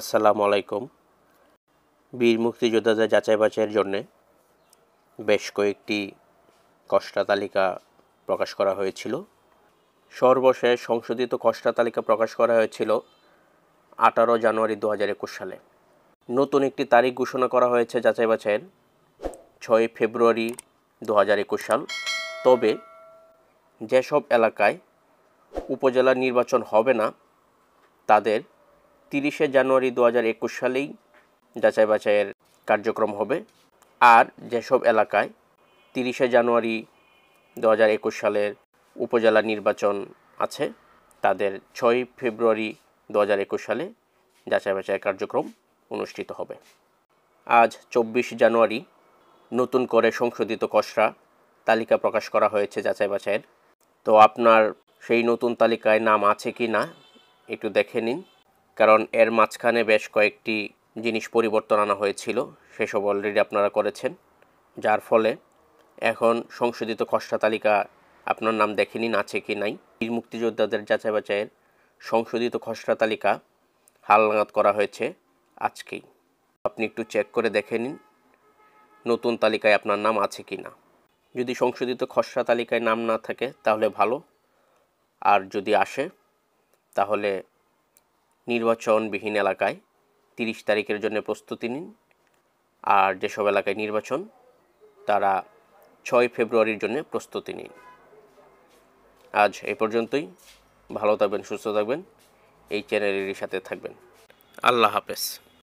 আসসালামু আলাইকুম বীর মুক্তিযোদ্ধাদের যাচাই বাছাইয়ের জন্যে বেশ কয়েকটি কষ্টা তালিকা প্রকাশ করা হয়েছিল সর্বশেষ সংশোধিত কষ্টা তালিকা প্রকাশ করা হয়েছিল আঠারো জানুয়ারি দু হাজার একুশ সালে নতুন একটি তারিখ ঘোষণা করা হয়েছে যাচাই বাছাইয়ের ছয় ফেব্রুয়ারি দু হাজার একুশ সাল তবে যেসব এলাকায় উপজেলা নির্বাচন হবে না তাদের তিরিশে জানুয়ারি দু হাজার একুশ সালেই যাচাই বাছাইয়ের কার্যক্রম হবে আর যেসব এলাকায় তিরিশে জানুয়ারি দু হাজার একুশ সালের উপজেলা নির্বাচন আছে তাদের ছয় ফেব্রুয়ারি দু হাজার একুশ সালে যাচাই বাছাইয়ের কার্যক্রম অনুষ্ঠিত হবে আজ চব্বিশ জানুয়ারি নতুন করে সংশোধিত খসড়া তালিকা প্রকাশ করা হয়েছে যাচাই বাছাইয়ের তো আপনার সেই নতুন তালিকায় নাম আছে কি না একটু দেখে নিন কারণ এর মাঝখানে বেশ কয়েকটি জিনিস পরিবর্তন আনা হয়েছিল সেসব অলরেডি আপনারা করেছেন যার ফলে এখন সংশোধিত খসড়া তালিকা আপনার নাম দেখেনি আছে কি নাই বীর মুক্তিযোদ্ধাদের যাচাই বাচাইয়ের সংশোধিত খসড়া তালিকা হালনাগাদ করা হয়েছে আজকেই আপনি একটু চেক করে দেখে নিন নতুন তালিকায় আপনার নাম আছে কি না যদি সংশোধিত খসড়া তালিকায় নাম না থাকে তাহলে ভালো আর যদি আসে তাহলে নির্বাচনবিহীন এলাকায় তিরিশ তারিখের জন্য প্রস্তুতি নিন আর যেসব এলাকায় নির্বাচন তারা ছয় ফেব্রুয়ারির জন্য প্রস্তুতি নিন আজ এ পর্যন্তই ভালো থাকবেন সুস্থ থাকবেন এই চ্যানেলের সাথে থাকবেন আল্লাহ হাফেজ